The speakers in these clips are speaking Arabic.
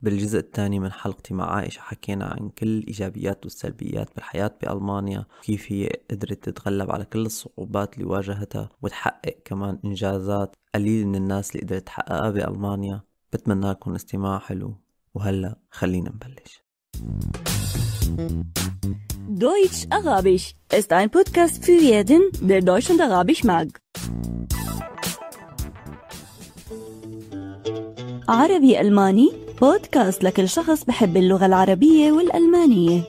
بالجزء الثاني من حلقتي مع عائشة حكينا عن كل الإيجابيات والسلبيات بالحياة بألمانيا وكيف هي قدرت تتغلب على كل الصعوبات اللي واجهتها وتحقق كمان إنجازات قليل من الناس اللي قدرت تحققها بألمانيا بتمنى لكم استماع حلو وهلأ خلينا نبلش دويتش أغابيش ist ein Podcast für jeden, der Deutsch und Arabisch mag. عربي ألماني بودكاست لكل شخص بحب اللغة العربية والألمانية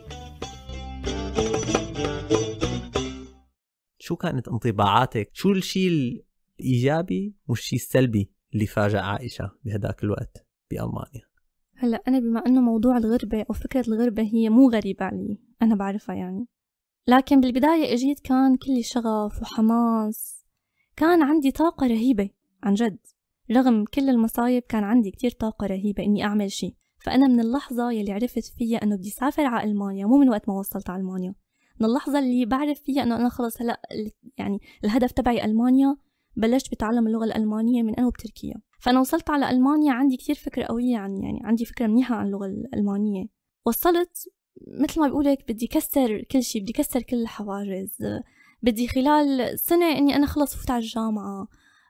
شو كانت انطباعاتك؟ شو الشيء الإيجابي والشيء السلبي اللي فاجأ عائشة بهداك الوقت بألمانيا؟ هلا أنا بما إنه موضوع الغربة أو فكرة الغربة هي مو غريبة علي، أنا بعرفها يعني. لكن بالبداية إجيت كان كلي شغف وحماس، كان عندي طاقة رهيبة عن جد رغم كل المصايب كان عندي كتير طاقة رهيبة إني أعمل شي فأنا من اللحظة يلي عرفت فيها إنه بدي سافر على ألمانيا مو من وقت ما وصلت على ألمانيا من اللحظة اللي بعرف فيها إنه أنا خلص هلأ يعني الهدف تبعي ألمانيا بلشت بتعلم اللغة الألمانية من أنا وبتركيا فأنا وصلت على ألمانيا عندي كتير فكرة قوية عن يعني عندي فكرة منيحة عن اللغة الألمانية وصلت مثل ما بقولك بدي كسر كل شيء بدي كسر كل الحواجز بدي خلال سنة إني أنا خلص فوت على الجامعة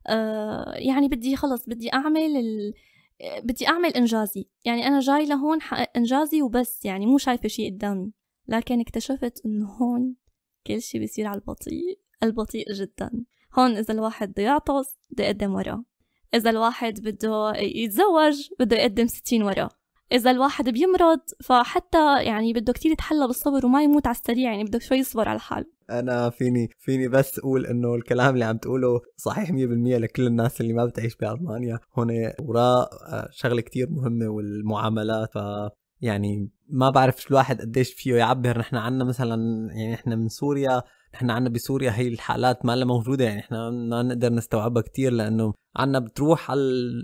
آه، يعني بدي خلص بدي أعمل ال... آه، بدي أعمل إنجازي يعني أنا جاي لهون حقق إنجازي وبس يعني مو شايفة شيء قدامي لكن اكتشفت إنه هون كل شيء بيصير على البطيء البطيء جدا هون إذا الواحد بده يعطس بده يقدم وراه إذا الواحد بده يتزوج بده يقدم ستين وراه إذا الواحد بيمرض فحتى يعني بده كتير يتحلى بالصبر وما يموت على السريع يعني بده شوي يصبر على حاله أنا فيني فيني بس أقول إنه الكلام اللي عم تقوله صحيح 100% لكل الناس اللي ما بتعيش بألمانيا هون وراء آه، شغلة كتير مهمة والمعاملات ف يعني ما بعرف الواحد قديش فيه يعبر نحن عنا مثلا يعني نحن من سوريا احنا عنا بسوريا هي الحالات ما موجوده يعني احنا ما نقدر نستوعبها كتير لانه عنا بتروح على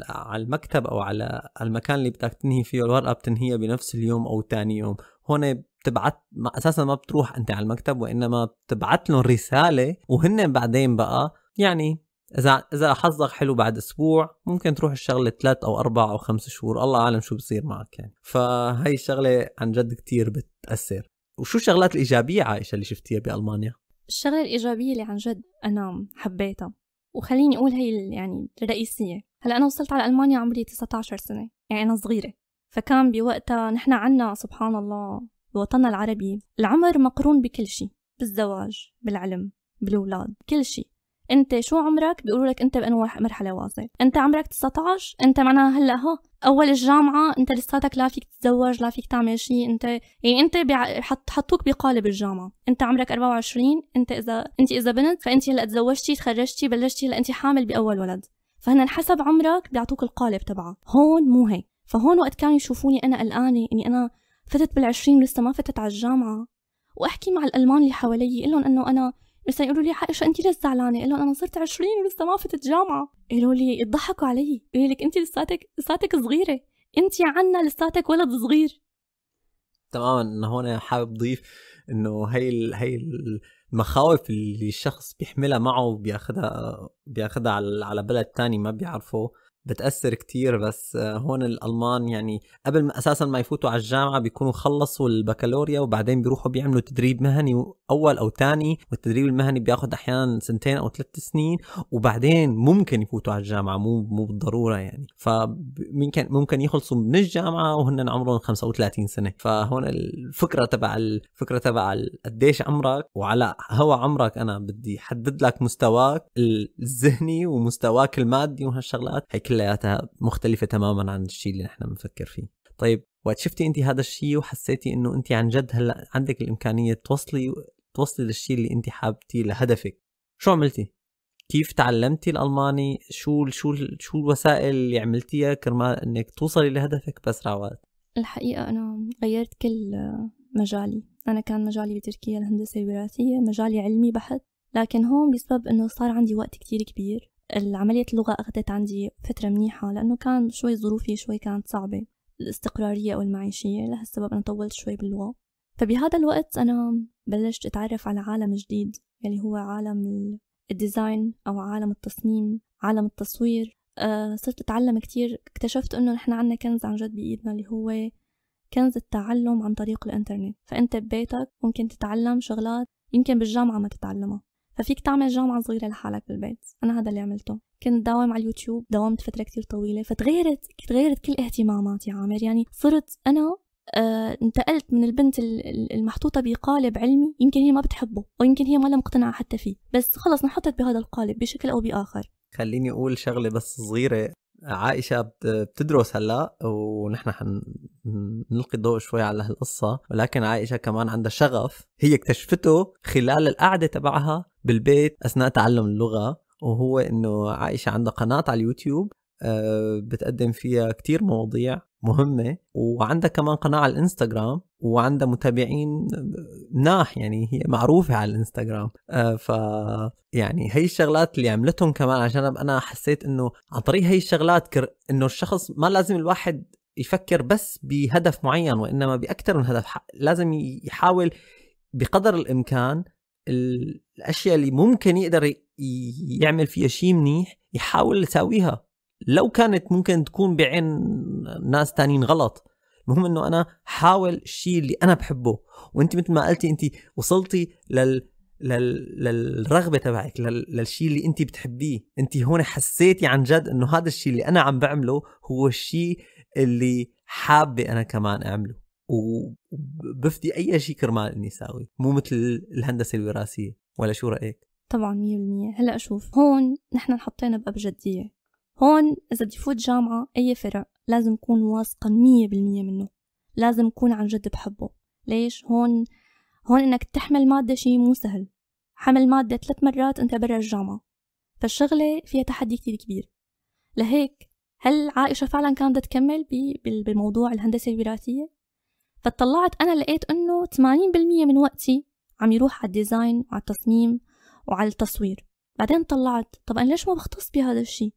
على المكتب او على المكان اللي بدك تنهي فيه الورقه بتنهيها بنفس اليوم او ثاني يوم هون بتبعت ما اساسا ما بتروح انت على المكتب وانما بتبعت لهم رساله وهن بعدين بقى يعني اذا اذا حظك حلو بعد اسبوع ممكن تروح الشغله ثلاث او اربع او خمس شهور الله اعلم شو بصير معك يعني فهي الشغله عن جد كتير بتاثر وشو الشغلات الايجابيه عائشه اللي شفتيها بالمانيا الشغلة الإيجابية اللي عن جد أنا حبيتها وخليني أقول هي يعني الرئيسية هلا أنا وصلت على ألمانيا عمري 19 سنة يعني أنا صغيرة فكان بوقتها نحن عنا سبحان الله بوطننا العربي العمر مقرون بكل شيء بالزواج بالعلم بالأولاد كل شيء انت شو عمرك بيقولوا لك انت بانواع مرحله واصل انت عمرك 19 انت معناها هلا ها اول الجامعه انت لساتك لا فيك تتزوج لا فيك تعمل شيء انت يعني انت بيع... حط... حطوك بقالب الجامعه انت عمرك 24 انت اذا انت اذا بنت فانت هلا تزوجتي تخرجتي بلشتي هلا انت حامل باول ولد فهنا حسب عمرك بيعطوك القالب تبعك هون مو هيك فهون وقت كانوا يشوفوني انا قلقانه اني انا فتت بال20 لسه ما فتت على الجامعه واحكي مع الالمان اللي حوالي قلهم لهم انه انا مثلا يقولوا لي عائشه انت ليش زعلانه قال لهم انا صرت 20 ولسه ما فتت جامعه قالوا لي اضحكوا علي قالوا لك انت لساتك لساتك صغيره انت عنا لساتك ولد صغير تماما انا هون حابب ضيف انه هي ال... هي ال... المخاوف اللي الشخص بيحملها معه وبياخذها بياخذها على على بلد تاني ما بيعرفه بتاثر كتير بس هون الالمان يعني قبل ما اساسا ما يفوتوا على الجامعه بيكونوا خلصوا البكالوريا وبعدين بيروحوا بيعملوا تدريب مهني اول او ثاني والتدريب المهني بياخد احيانا سنتين او ثلاث سنين وبعدين ممكن يفوتوا على الجامعه مو مو بالضروره يعني فممكن ممكن يخلصوا من الجامعه وهن عمرهم 35 سنه فهون الفكره تبع الفكره تبع قديش عمرك وعلى هوا عمرك انا بدي حدد لك مستواك الذهني ومستواك المادي وهالشغلات هيك كلياتها مختلفة تماما عن الشيء اللي نحن بنفكر فيه طيب وقت شفتي انت هذا الشيء وحسيتي انه انت عن جد هلا عندك الامكانية توصلي توصلي للشيء اللي انت حابتي لهدفك شو عملتي؟ كيف تعلمتي الالماني؟ شو شو شو الوسائل اللي عملتيها كرمال انك توصلي لهدفك باسرع وقت؟ الحقيقة أنا غيرت كل مجالي أنا كان مجالي بتركيا الهندسة الوراثية مجالي علمي بحت لكن هون بسبب إنه صار عندي وقت كتير كبير العملية اللغة أخذت عندي فترة منيحة لأنه كان شوي ظروفي شوي كانت صعبة الاستقرارية أو المعيشية لهالسبب أنا طولت شوي باللغة فبهذا الوقت أنا بلشت أتعرف على عالم جديد يلي هو عالم الديزاين أو عالم التصميم عالم التصوير أه صرت أتعلم كتير اكتشفت أنه نحن عنا كنز عن جد بإيدنا اللي هو كنز التعلم عن طريق الإنترنت فأنت ببيتك ممكن تتعلم شغلات يمكن بالجامعة ما تتعلمها ففيك تعمل جامعة صغيرة لحالك بالبيت أنا هذا اللي عملته كنت داوم على اليوتيوب داومت فترة كتير طويلة فتغيرت تغيرت كل اهتماماتي عامر يعني صرت أنا آه، انتقلت من البنت المحطوطة بقالب علمي يمكن هي ما بتحبه ويمكن هي ما لها مقتنعة حتى فيه بس خلص انحطت بهذا القالب بشكل أو بآخر خليني أقول شغلة بس صغيرة عائشة بتدرس هلا ونحن حن نلقي ضوء شوي على هالقصة ولكن عائشة كمان عندها شغف هي اكتشفته خلال القعدة تبعها بالبيت أثناء تعلم اللغة وهو انه عائشة عندها قناة على اليوتيوب آه، بتقدم فيها كتير مواضيع مهمة وعندها كمان قناة على الانستغرام وعندها متابعين آه، ناح يعني هي معروفة على الانستغرام آه، ف يعني هي الشغلات اللي عملتهم كمان عشان انا حسيت انه عن طريق هي الشغلات كر... انه الشخص ما لازم الواحد يفكر بس بهدف معين وانما باكثر من هدف لازم يحاول بقدر الامكان الاشياء اللي ممكن يقدر يعمل فيها شيء منيح يحاول يساويها لو كانت ممكن تكون بعين ناس تانيين غلط المهم انه انا حاول الشيء اللي انا بحبه وانت مثل ما قلتي انت وصلتي لل لل... للرغبه تبعك لل... للشيء اللي انت بتحبيه انت هون حسيتي عن جد انه هذا الشيء اللي انا عم بعمله هو الشيء اللي حابه انا كمان اعمله وبفدي اي شيء كرمال اني ساوي مو مثل الهندسه الوراثيه ولا شو رايك طبعا 100% هلا اشوف هون نحن انحطينا بابجديه هون اذا بدي فوت جامعه اي فرع لازم اكون واثقه 100% منه لازم اكون عن جد بحبه ليش هون هون انك تحمل ماده شيء مو سهل حمل ماده ثلاث مرات انت برا الجامعه فالشغله فيها تحدي كتير كبير لهيك هل عائشة فعلا كانت تكمل بالموضوع الهندسة الوراثية فطلعت أنا لقيت أنه 80% من وقتي عم يروح على الديزاين وعلى التصميم وعلى التصوير بعدين طلعت طب أنا ليش ما بختص بهذا الشيء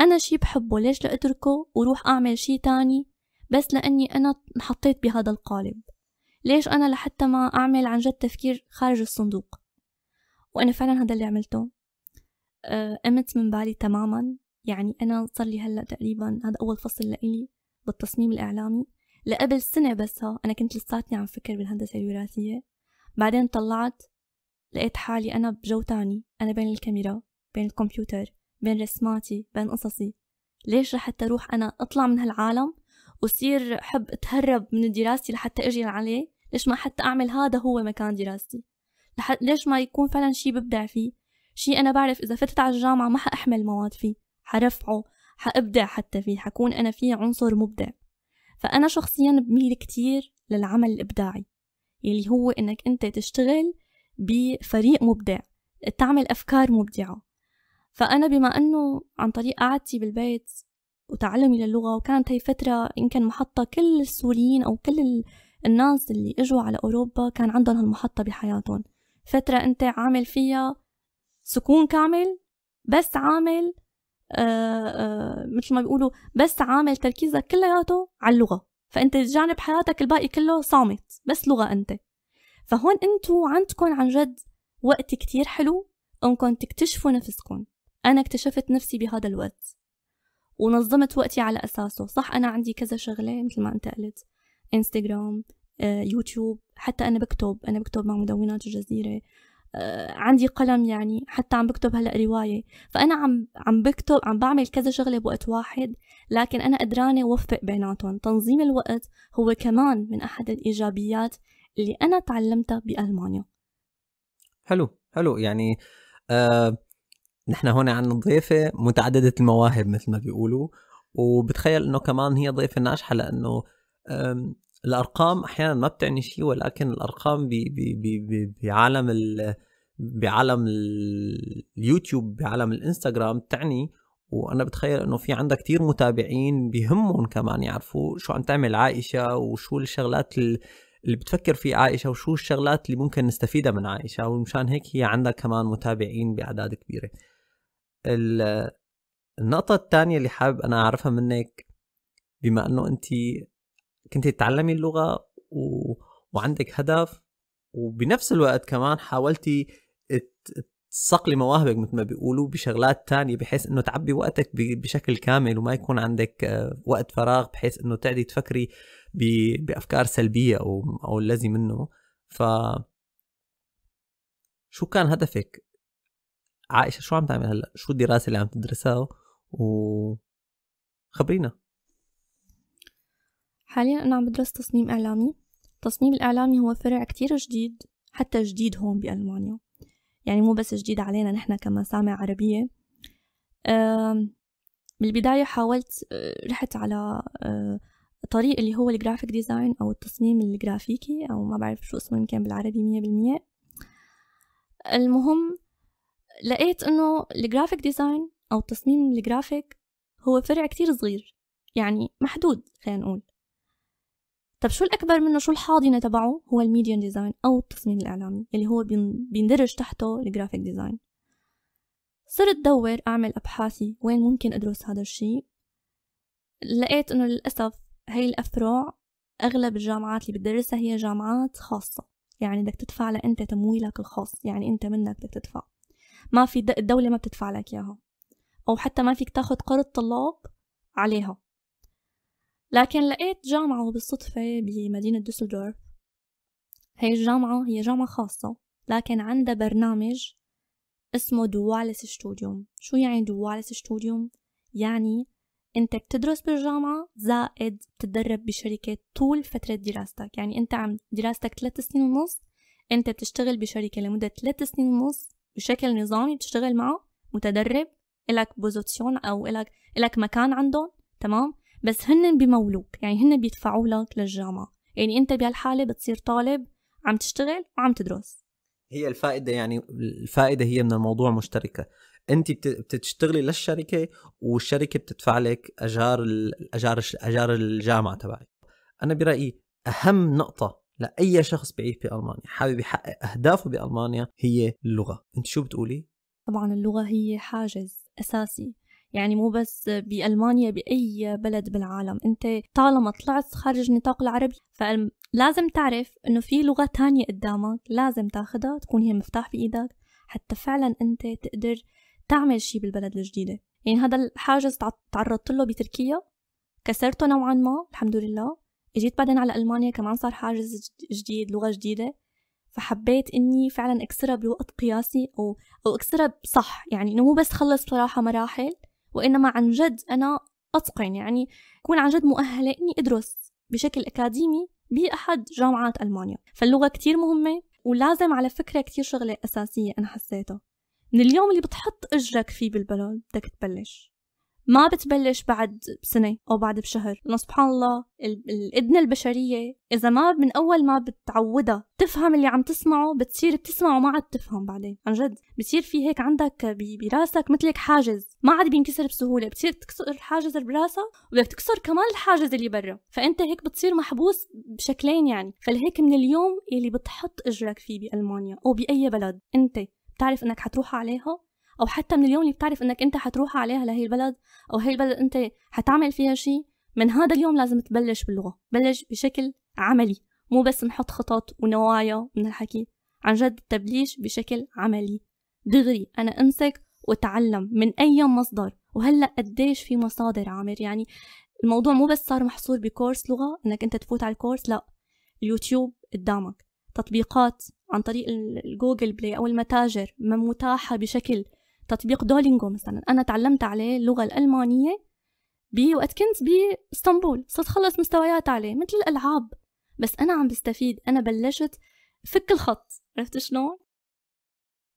أنا شيء بحبه ليش لأتركه وروح أعمل شيء تاني بس لأني أنا انحطيت بهذا القالب ليش أنا لحتى ما أعمل عن جد تفكير خارج الصندوق وأنا فعلا هذا اللي عملته أه، قمت من بالي تماما يعني أنا صار لي هلأ تقريبا هذا أول فصل لإلي بالتصميم الإعلامي لقبل سنة بس ها أنا كنت لساتني عم فكر بالهندسة الوراثية بعدين طلعت لقيت حالي أنا بجو تاني أنا بين الكاميرا بين الكمبيوتر بين رسماتي بين قصصي ليش لحتى أروح أنا أطلع من هالعالم وصير حب أتهرب من دراستي لحتى أجي عليه ليش ما حتى أعمل هذا هو مكان دراستي لحتى ليش ما يكون فعلا شي ببدع فيه شي أنا بعرف إذا فتت على الجامعة ما حأحمل مواد فيه حرفعه حابدع حتى فيه حكون انا فيه عنصر مبدع فانا شخصيا بميل كتير للعمل الابداعي يلي هو انك انت تشتغل بفريق مبدع تعمل افكار مبدعه فانا بما انه عن طريق قعدتي بالبيت وتعلمي للغه وكانت هي فتره يمكن محطه كل السوريين او كل الناس اللي اجوا على اوروبا كان عندهم هالمحطه بحياتهم فتره انت عامل فيها سكون كامل بس عامل آه، آه، مثل ما بيقولوا بس عامل تركيزك كلياته على اللغه فانت جانب حياتك الباقي كله صامت بس لغه انت فهون انتوا عندكم عن جد وقت كتير حلو انكم تكتشفوا نفسكم انا اكتشفت نفسي بهذا الوقت ونظمت وقتي على اساسه صح انا عندي كذا شغله مثل ما انت قلت انستغرام آه، يوتيوب حتى انا بكتب انا بكتب مع مدونات الجزيره آه، عندي قلم يعني حتى عم بكتب هلا روايه فانا عم عم بكتب عم بعمل كذا شغله بوقت واحد لكن انا قدرانه اوفق بيناتهم تنظيم الوقت هو كمان من احد الايجابيات اللي انا تعلمتها بالمانيا حلو حلو يعني آه نحن هون عندنا ضيفه متعدده المواهب مثل ما بيقولوا وبتخيل انه كمان هي ضيفه ناجحه لانه الارقام احيانا ما بتعني شيء ولكن الارقام بي بي بي بي بعالم ال بعالم اليوتيوب بعالم الانستغرام تعني وانا بتخيل انه في عندها كتير متابعين بيهمهم كمان يعرفوا شو عم تعمل عائشه وشو الشغلات اللي بتفكر فيه عائشه وشو الشغلات اللي ممكن نستفيدها من عائشه ومشان هيك هي عندها كمان متابعين باعداد كبيره النقطه الثانيه اللي حابب انا اعرفها منك بما انه انت كنت تتعلمي اللغه و... وعندك هدف وبنفس الوقت كمان حاولتي تصقلي مواهبك مثل ما بيقولوا بشغلات تانية بحيث انه تعبي وقتك بشكل كامل وما يكون عندك آه، وقت فراغ بحيث انه تعدي تفكري بافكار سلبيه او او الذي منه ف شو كان هدفك عائشه شو عم تعمل هلا شو الدراسه اللي عم تدرسها و خبرينا حاليا أنا عم بدرس تصميم إعلامي التصميم الإعلامي هو فرع كتير جديد حتى جديد هون بألمانيا يعني مو بس جديد علينا نحن كمسامع عربية بالبداية حاولت آه، رحت على آه، طريق اللي هو الجرافيك ديزاين أو التصميم الجرافيكي أو ما بعرف شو اسمه يمكن بالعربي مية بالمية المهم لقيت إنه الجرافيك ديزاين أو التصميم الجرافيك هو فرع كتير صغير يعني محدود خلينا نقول طب شو الأكبر منه شو الحاضنة تبعه هو الميديا ديزاين أو التصميم الإعلامي اللي هو بيندرج تحته الجرافيك ديزاين صرت دور أعمل أبحاثي وين ممكن أدرس هذا الشيء لقيت إنه للأسف هاي الأفرع أغلب الجامعات اللي بتدرسها هي جامعات خاصة يعني بدك تدفع لأنت تمويلك الخاص يعني أنت منك بدك تدفع ما في الدولة ما بتدفع لك إياها أو حتى ما فيك تاخذ قرض طلاب عليها لكن لقيت جامعة بالصدفة بمدينة دوسلدورف هي الجامعة هي جامعة خاصة لكن عندها برنامج اسمه دوالس ستوديوم شو يعني دوالس ستوديوم؟ يعني انت بتدرس بالجامعة زائد بتتدرب بشركة طول فترة دراستك يعني انت عم دراستك ثلاث سنين ونص انت بتشتغل بشركة لمدة ثلاث سنين ونص بشكل نظامي بتشتغل معه متدرب إلك بوزيشن أو إلك إلك مكان عندهم تمام بس هن بمولوك يعني هن بيدفعوا لك للجامعة يعني أنت بهالحالة بتصير طالب عم تشتغل وعم تدرس هي الفائدة يعني الفائدة هي من الموضوع مشتركة انت بتشتغلي للشركه والشركه بتدفع لك اجار اجار اجار الجامعه تبعك انا برايي اهم نقطه لاي شخص بعيد بالمانيا حابب يحقق اهدافه بالمانيا هي اللغه انت شو بتقولي طبعا اللغه هي حاجز اساسي يعني مو بس بألمانيا بأي بلد بالعالم أنت طالما طلعت خارج النطاق العربي فلازم تعرف أنه في لغة تانية قدامك لازم تاخدها تكون هي مفتاح بإيدك حتى فعلا أنت تقدر تعمل شيء بالبلد الجديدة يعني هذا الحاجز تعرضت له بتركيا كسرته نوعا ما الحمد لله اجيت بعدين على ألمانيا كمان صار حاجز جديد لغة جديدة فحبيت اني فعلا اكسرها بوقت قياسي او او اكسرها صح يعني انه مو بس خلص صراحه مراحل وإنما عن جد أنا أتقن يعني أكون عن جد مؤهلة إني أدرس بشكل أكاديمي بأحد جامعات ألمانيا فاللغة كتير مهمة ولازم على فكرة كتير شغلة أساسية أنا حسيتها من اليوم اللي بتحط إجرك فيه بالبلد بدك تبلش ما بتبلش بعد سنة أو بعد بشهر لأنه سبحان الله الإذن البشرية إذا ما من أول ما بتعودها تفهم اللي عم تسمعه بتصير بتسمعه ما عاد تفهم بعدين عن جد بتصير في هيك عندك براسك مثلك حاجز ما عاد بينكسر بسهولة بتصير تكسر الحاجز اللي براسك وبدك تكسر كمان الحاجز اللي برا فأنت هيك بتصير محبوس بشكلين يعني فلهيك من اليوم اللي بتحط إجرك فيه بألمانيا أو بأي بلد أنت بتعرف انك حتروح عليها او حتى من اليوم اللي بتعرف انك انت حتروح عليها لهي البلد او هي البلد انت حتعمل فيها شيء من هذا اليوم لازم تبلش باللغه بلش بشكل عملي مو بس نحط خطط ونوايا من الحكي عن جد تبليش بشكل عملي دغري انا امسك واتعلم من اي مصدر وهلا قديش في مصادر عامر يعني الموضوع مو بس صار محصور بكورس لغه انك انت تفوت على الكورس لا اليوتيوب قدامك تطبيقات عن طريق الجوجل بلاي او المتاجر متاحه بشكل تطبيق دولينجو مثلا انا تعلمت عليه اللغه الالمانيه بوقت كنت باسطنبول صرت خلص مستويات عليه مثل الالعاب بس انا عم بستفيد انا بلشت فك الخط عرفت شلون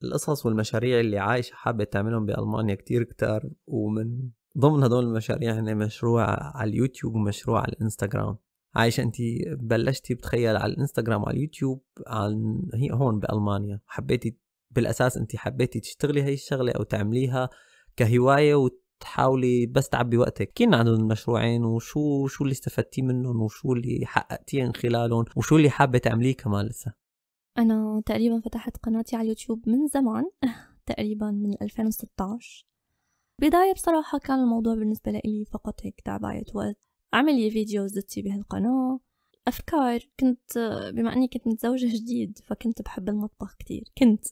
القصص والمشاريع اللي عايشة حابة تعملهم بألمانيا كتير كتار ومن ضمن هدول المشاريع هن يعني مشروع على اليوتيوب ومشروع على الانستغرام عايشة انت بلشتي بتخيل على الانستغرام وعلى اليوتيوب عن هي هون بألمانيا حبيتي بالاساس انت حبيتي تشتغلي هاي الشغله او تعمليها كهوايه وتحاولي بس تعبي وقتك كنا عن المشروعين وشو شو اللي استفدتي منهم وشو اللي حققتيه من خلالهم وشو اللي حابه تعمليه كمان لسه انا تقريبا فتحت قناتي على اليوتيوب من زمان تقريبا من 2016 بداية بصراحة كان الموضوع بالنسبة لي فقط هيك تعباية وقت عملي فيديوز دتي بهالقناة أفكار كنت بما أني كنت متزوجة جديد فكنت بحب المطبخ كتير كنت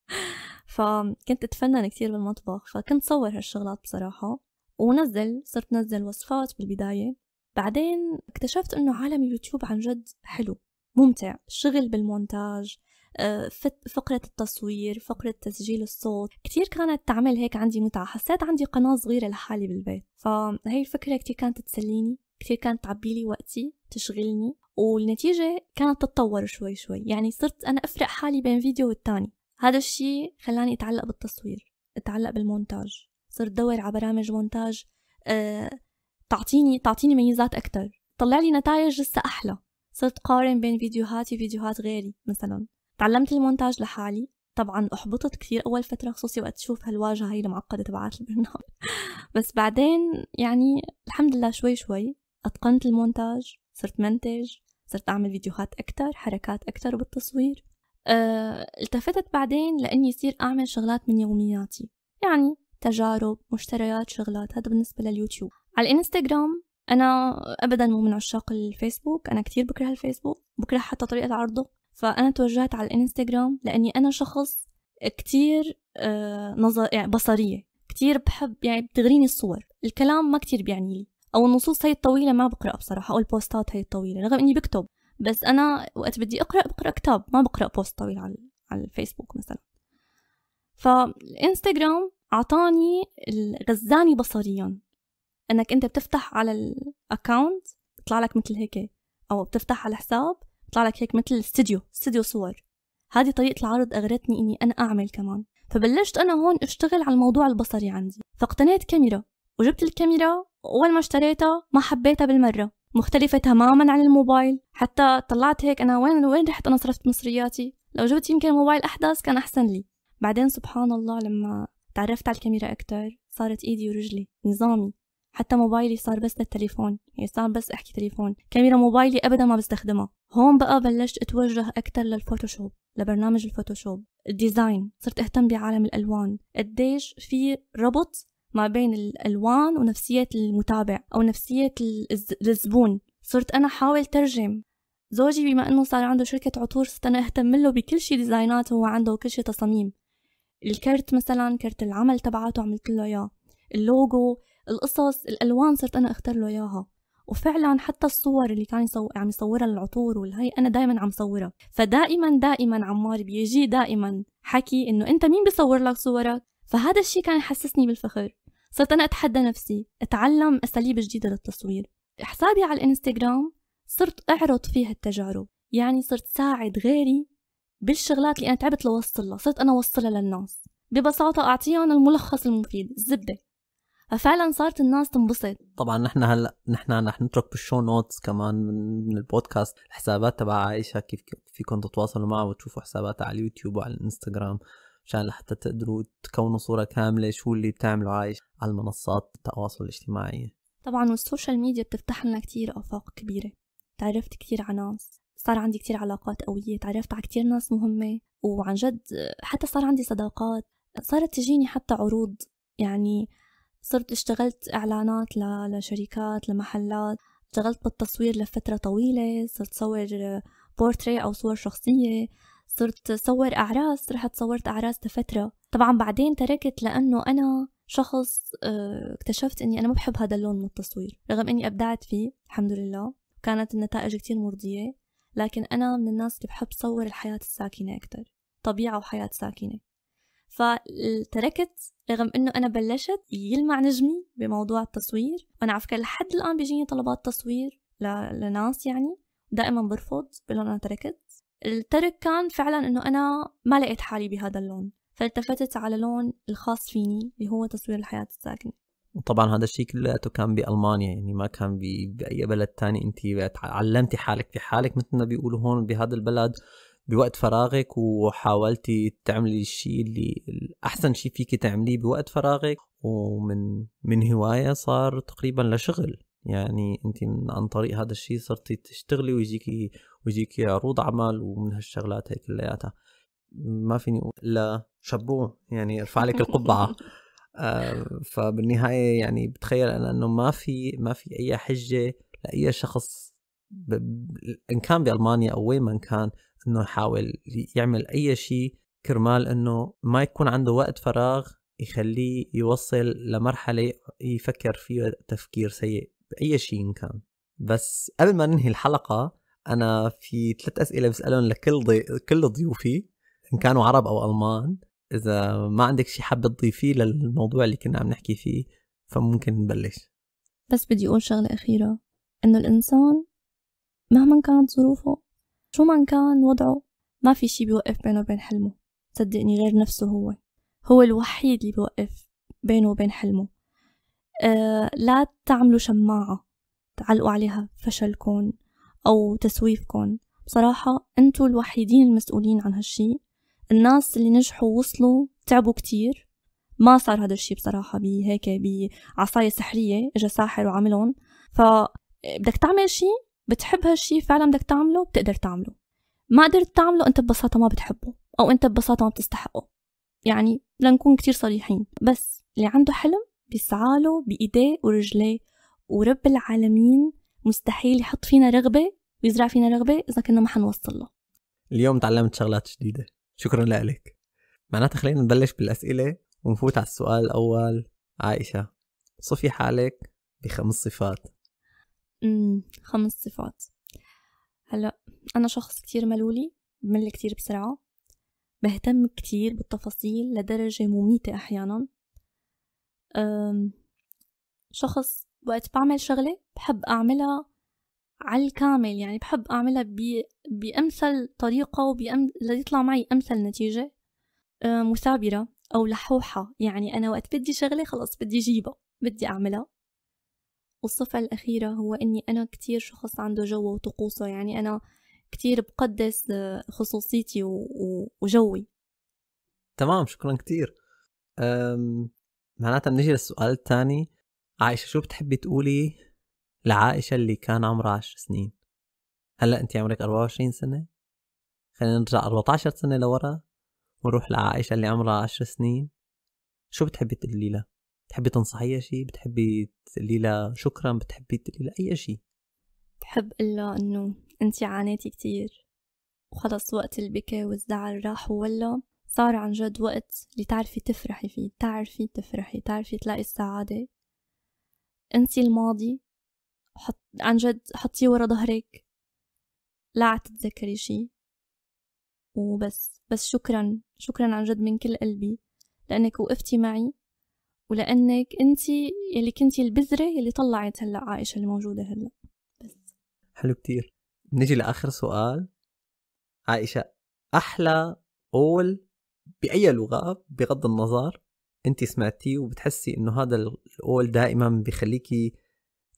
فكنت أتفنن كتير بالمطبخ فكنت صور هالشغلات بصراحة ونزل صرت نزل وصفات بالبداية بعدين اكتشفت أنه عالم اليوتيوب عن جد حلو ممتع شغل بالمونتاج آه، فقرة التصوير فقرة تسجيل الصوت كتير كانت تعمل هيك عندي متعة حسيت عندي قناة صغيرة لحالي بالبيت فهي الفكرة كتير كانت تسليني كثير كانت تعبي لي وقتي تشغلني والنتيجة كانت تتطور شوي شوي يعني صرت أنا أفرق حالي بين فيديو والتاني هذا الشيء خلاني أتعلق بالتصوير أتعلق بالمونتاج صرت دور على برامج مونتاج أه، تعطيني تعطيني ميزات أكتر طلع لي نتائج لسه أحلى صرت قارن بين فيديوهاتي وفيديوهات غيري مثلا تعلمت المونتاج لحالي طبعا احبطت كثير اول فتره خصوصي وقت تشوف هالواجهه هي المعقده تبعت البرنامج بس بعدين يعني الحمد لله شوي شوي أتقنت المونتاج صرت منتج صرت أعمل فيديوهات أكتر حركات أكتر بالتصوير أه التفتت بعدين لأني يصير أعمل شغلات من يومياتي يعني تجارب مشتريات شغلات هذا بالنسبة لليوتيوب على الإنستغرام أنا أبدا مو من عشاق الفيسبوك أنا كتير بكره الفيسبوك بكره حتى طريقة عرضه فأنا توجهت على الإنستغرام لأني أنا شخص كتير أه نظر يعني بصرية كتير بحب يعني بتغريني الصور الكلام ما كتير بيعني لي او النصوص هاي الطويله ما بقرا بصراحه او البوستات هاي الطويله رغم اني بكتب بس انا وقت بدي اقرا بقرا كتاب ما بقرا بوست طويل على على الفيسبوك مثلا فالانستغرام اعطاني غزاني بصريا انك انت بتفتح على الاكونت بيطلع لك مثل هيك او بتفتح على الحساب بيطلع لك هيك مثل استديو استديو صور هذه طريقه العرض اغرتني اني انا اعمل كمان فبلشت انا هون اشتغل على الموضوع البصري عندي فاقتنيت كاميرا وجبت الكاميرا أول ما اشتريتها ما حبيتها بالمرة مختلفة تماما عن الموبايل حتى طلعت هيك أنا وين وين رحت أنا صرفت مصرياتي لو جبت يمكن موبايل أحدث كان أحسن لي بعدين سبحان الله لما تعرفت على الكاميرا أكتر صارت إيدي ورجلي نظامي حتى موبايلي صار بس للتليفون يعني صار بس أحكي تليفون كاميرا موبايلي أبدا ما بستخدمها هون بقى بلشت أتوجه أكتر للفوتوشوب لبرنامج الفوتوشوب الديزاين صرت أهتم بعالم الألوان قديش في ربط ما بين الألوان ونفسية المتابع أو نفسية الزبون صرت أنا حاول ترجم زوجي بما أنه صار عنده شركة عطور صرت أنا أهتم له بكل شيء ديزاينات هو عنده وكل شيء تصاميم الكرت مثلا كرت العمل تبعاته عملت له إياه اللوجو القصص الألوان صرت أنا أختار له إياها وفعلا حتى الصور اللي كان يصور عم يعني يصورها للعطور والهي انا دائما عم صورها فدائما دائما عمار بيجي دائما حكي انه انت مين بيصور لك صورك فهذا الشيء كان يحسسني بالفخر صرت أنا أتحدى نفسي أتعلم أساليب جديدة للتصوير حسابي على الإنستغرام صرت أعرض فيه التجارب يعني صرت ساعد غيري بالشغلات اللي أنا تعبت لوصلها صرت أنا أوصلها للناس ببساطة أعطيهم الملخص المفيد الزبدة ففعلا صارت الناس تنبسط طبعا نحن هلا نحن رح نترك بالشو نوتس كمان من البودكاست الحسابات تبع عائشه كيف فيكم تتواصلوا معها وتشوفوا حساباتها على اليوتيوب وعلى الانستغرام عشان حتى تقدروا تكونوا صورة كاملة شو اللي بتعملوا عايش على المنصات التواصل الاجتماعي طبعا والسوشيال ميديا بتفتح لنا كتير آفاق كبيرة تعرفت كتير على ناس صار عندي كتير علاقات قوية تعرفت على كتير ناس مهمة وعن جد حتى صار عندي صداقات صارت تجيني حتى عروض يعني صرت اشتغلت إعلانات لشركات لمحلات اشتغلت بالتصوير لفترة طويلة صرت صور بورتري أو صور شخصية صرت صور أعراس رحت صورت أعراس لفترة طبعا بعدين تركت لأنه أنا شخص آه، اكتشفت أني أنا ما بحب هذا اللون من التصوير رغم أني أبدعت فيه الحمد لله كانت النتائج كتير مرضية لكن أنا من الناس اللي بحب صور الحياة الساكنة أكتر طبيعة وحياة ساكنة فتركت رغم انه انا بلشت يلمع نجمي بموضوع التصوير وانا على فكره لحد الان بيجيني طلبات تصوير لناس يعني دائما برفض بقول انا تركت الترك كان فعلا انه انا ما لقيت حالي بهذا اللون فالتفتت على لون الخاص فيني اللي هو تصوير الحياة الساكنة وطبعا هذا الشيء كلياته كان بألمانيا يعني ما كان بأي بلد تاني انت علمتي حالك في حالك مثل ما بيقولوا هون بهذا البلد بوقت فراغك وحاولتي تعملي الشيء اللي احسن شيء فيك تعمليه بوقت فراغك ومن من هوايه صار تقريبا لشغل يعني انت من عن طريق هذا الشيء صرتي تشتغلي ويجيكي ويجيك عروض عمل ومن هالشغلات هيك كلياتها ما فيني اقول لا يعني ارفع لك القبعه آه، فبالنهايه يعني بتخيل انا انه ما في ما في اي حجه لاي شخص ب... ان كان بالمانيا او وين ما كان انه يحاول يعمل اي شيء كرمال انه ما يكون عنده وقت فراغ يخليه يوصل لمرحله يفكر فيها تفكير سيء باي شيء إن كان بس قبل ما ننهي الحلقه انا في ثلاث اسئله بسالهم لكل ضي... كل ضيوفي ان كانوا عرب او المان اذا ما عندك شيء حابه تضيفيه للموضوع اللي كنا عم نحكي فيه فممكن نبلش بس بدي اقول شغله اخيره انه الانسان مهما كانت ظروفه شو ما كان وضعه ما في شي بيوقف بينه وبين حلمه صدقني غير نفسه هو هو الوحيد اللي بيوقف بينه وبين حلمه أه لا تعملوا شماعة تعلقوا عليها فشلكم أو تسويفكن بصراحة أنتوا الوحيدين المسؤولين عن هالشي الناس اللي نجحوا وصلوا تعبوا كتير ما صار هذا الشي بصراحة بهيك بعصاية سحرية إجا ساحر وعملهم ف بدك تعمل شي بتحب هالشي فعلا بدك تعمله بتقدر تعمله ما قدرت تعمله أنت ببساطة ما بتحبه أو أنت ببساطة ما بتستحقه يعني لنكون كتير صريحين بس اللي عنده حلم بيسعاله بإيديه ورجليه ورب العالمين مستحيل يحط فينا رغبة ويزرع فينا رغبة إذا كنا ما حنوصل له اليوم تعلمت شغلات جديدة شكرا لك معناتها خلينا نبلش بالأسئلة ونفوت على السؤال الأول عائشة صفي حالك بخمس صفات مم. خمس صفات هلا أنا شخص كتير ملولي بمل كتير بسرعة بهتم كتير بالتفاصيل لدرجة مميتة أحيانا شخص وقت بعمل شغلة بحب أعملها على الكامل يعني بحب أعملها بأمثل طريقة وبأم... ليطلع معي أمثل نتيجة آه، مثابرة أو لحوحة يعني أنا وقت بدي شغلة خلص بدي جيبها بدي أعملها والصفة الأخيرة هو أني أنا كتير شخص عنده جوه وطقوسه يعني أنا كتير بقدس آه، خصوصيتي وجوي تمام شكرا كتير معناتها بنجي للسؤال الثاني عائشة شو بتحبي تقولي لعائشة اللي كان عمرها عشر سنين هلا انت عمرك 24 سنة خلينا نرجع 14 سنة لورا ونروح لعائشة اللي عمرها 10 سنين شو بتحبي تقولي لها بتحبي تنصحيها شيء بتحبي تقولي لها شكرا بتحبي تقولي لها اي شيء بحب اقول انه انت عانيتي كتير وخلص وقت البكاء والزعل راح ولا صار عن جد وقت اللي تعرفي تفرحي فيه تعرفي تفرحي تعرفي تلاقي السعادة انسي الماضي حط عن جد حطيه ورا ظهرك لا تتذكري شي وبس بس شكرا شكرا عن جد من كل قلبي لأنك وقفتي معي ولأنك أنت يلي كنتي البذرة يلي طلعت هلأ عائشة اللي موجودة هلأ بس حلو كتير نجي لآخر سؤال عائشة أحلى قول بأي لغة بغض النظر انت سمعتيه وبتحسي انه هذا القول دائما بخليكي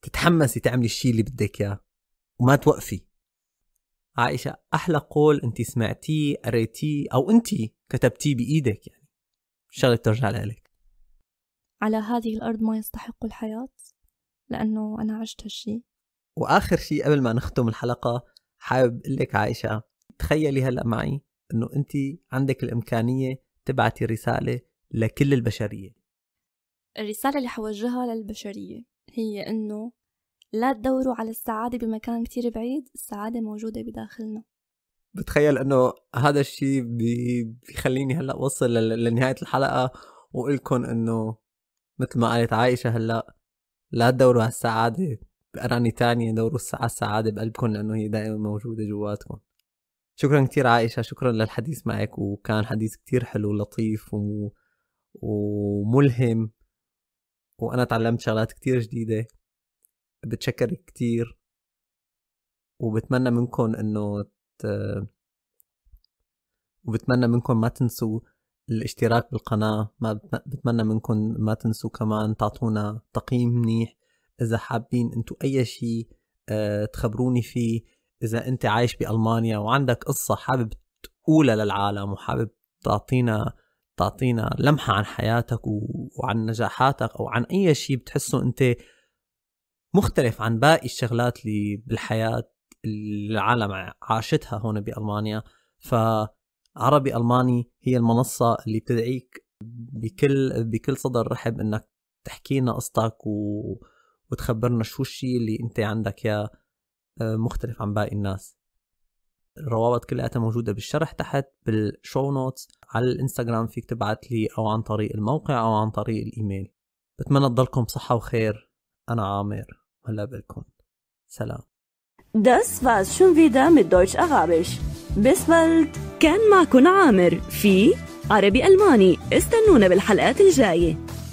تتحمسي تعملي الشيء اللي بدك اياه وما توقفي عائشة أحلى قول أنت سمعتيه قريتيه أو أنت كتبتيه بإيدك يعني شغلة بترجع لك على هذه الأرض ما يستحق الحياة لأنه أنا عشت هالشي وآخر شيء قبل ما نختم الحلقة حابب أقول لك عائشة تخيلي هلأ معي أنه أنت عندك الإمكانية تبعتي رسالة لكل البشرية الرسالة اللي حوجهها للبشرية هي إنه لا تدوروا على السعادة بمكان كتير بعيد السعادة موجودة بداخلنا بتخيل انه هذا الشيء بيخليني هلا اوصل لنهايه الحلقه وقلكم انه مثل ما قالت عائشه هلا لا تدوروا على السعاده بأراني تانية دوروا على السعادة بقلبكم لأنه هي دائما موجودة جواتكم شكرا كتير عائشة شكرا للحديث معك وكان حديث كتير حلو ولطيف و... وملهم وانا تعلمت شغلات كتير جديده بتشكر كتير وبتمنى منكم انه ت... وبتمنى منكم ما تنسوا الاشتراك بالقناة ما بتمنى منكم ما تنسوا كمان تعطونا تقييم منيح إذا حابين أنتوا أي شيء آه، تخبروني فيه إذا أنت عايش بألمانيا وعندك قصة حابب تقولها للعالم وحابب تعطينا تعطينا لمحة عن حياتك وعن نجاحاتك أو عن أي شيء بتحسه أنت مختلف عن باقي الشغلات اللي بالحياة اللي العالم عاشتها هون بألمانيا فعربي ألماني هي المنصة اللي بتدعيك بكل بكل صدر رحب انك تحكي لنا قصتك و... وتخبرنا شو الشيء اللي انت عندك يا آه، مختلف عن باقي الناس الروابط كلها موجودة بالشرح تحت بالشو نوتس على الانستغرام فيك تبعت لي او عن طريق الموقع او عن طريق الايميل بتمنى تضلكم بصحة وخير انا عامر هلا بالكم سلام Das war's schon wieder mit Deutsch-Arabisch. Bis bald. كان معكم عامر في عربي ألماني استنونا بالحلقات الجاية